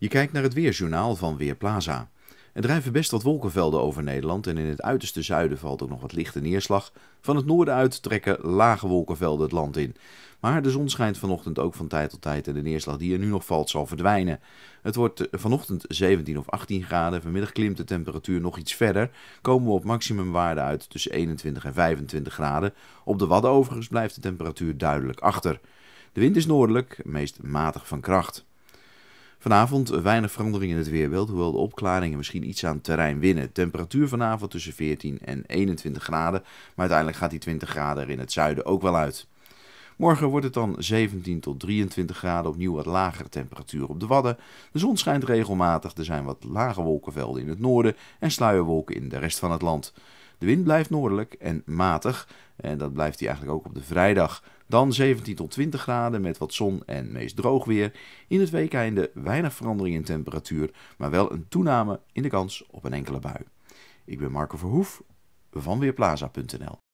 Je kijkt naar het weerjournaal van Weerplaza. Er drijven best wat wolkenvelden over Nederland en in het uiterste zuiden valt ook nog wat lichte neerslag. Van het noorden uit trekken lage wolkenvelden het land in. Maar de zon schijnt vanochtend ook van tijd tot tijd en de neerslag die er nu nog valt zal verdwijnen. Het wordt eh, vanochtend 17 of 18 graden, vanmiddag klimt de temperatuur nog iets verder. Komen we op maximumwaarde uit tussen 21 en 25 graden. Op de Wadden overigens blijft de temperatuur duidelijk achter. De wind is noordelijk, meest matig van kracht. Vanavond eh, weinig verandering in het weerbeeld, hoewel de opklaringen misschien iets aan terrein winnen. Temperatuur vanavond tussen 14 en 21 graden, maar uiteindelijk gaat die 20 graden er in het zuiden ook wel uit. Morgen wordt het dan 17 tot 23 graden, opnieuw wat lagere temperatuur op de Wadden. De zon schijnt regelmatig, er zijn wat lage wolkenvelden in het noorden en sluierwolken in de rest van het land. De wind blijft noordelijk en matig. En dat blijft hij eigenlijk ook op de vrijdag. Dan 17 tot 20 graden met wat zon en meest droog weer. In het weekende weinig verandering in temperatuur, maar wel een toename in de kans op een enkele bui. Ik ben Marco Verhoef van Weerplaza.nl